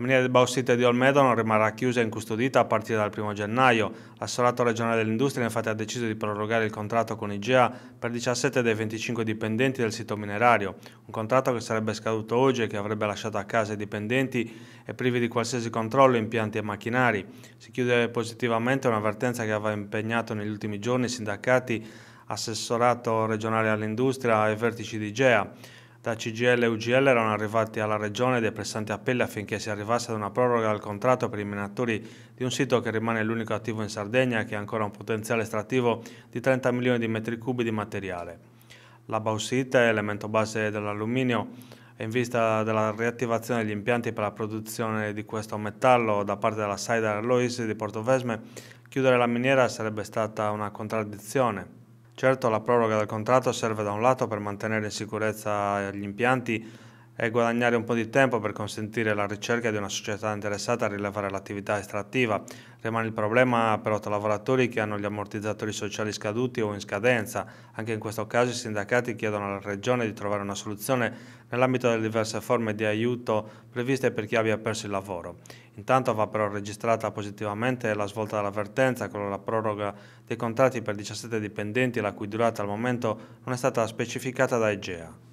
La miniera del bauxite di Olmedo non rimarrà chiusa e incustodita a partire dal 1 gennaio. L'assessorato regionale dell'industria infatti ha deciso di prorogare il contratto con IGEA per 17 dei 25 dipendenti del sito minerario, un contratto che sarebbe scaduto oggi e che avrebbe lasciato a casa i dipendenti e privi di qualsiasi controllo impianti e macchinari. Si chiude positivamente un'avvertenza che aveva impegnato negli ultimi giorni i sindacati, assessorato regionale all'industria e vertici di IGEA. Da CGL e UGL erano arrivati alla Regione dei pressanti appelli affinché si arrivasse ad una proroga del contratto per i minatori di un sito che rimane l'unico attivo in Sardegna e che ha ancora un potenziale estrattivo di 30 milioni di metri cubi di materiale. La bauxite, elemento base dell'alluminio, in vista della riattivazione degli impianti per la produzione di questo metallo da parte della Saida Lois di Porto Vesme, chiudere la miniera sarebbe stata una contraddizione Certo la proroga del contratto serve da un lato per mantenere in sicurezza gli impianti e guadagnare un po' di tempo per consentire la ricerca di una società interessata a rilevare l'attività estrattiva. Rimane il problema però tra lavoratori che hanno gli ammortizzatori sociali scaduti o in scadenza. Anche in questo caso i sindacati chiedono alla Regione di trovare una soluzione nell'ambito delle diverse forme di aiuto previste per chi abbia perso il lavoro. Intanto va però registrata positivamente la svolta dell'avvertenza con la proroga dei contratti per 17 dipendenti la cui durata al momento non è stata specificata da Egea.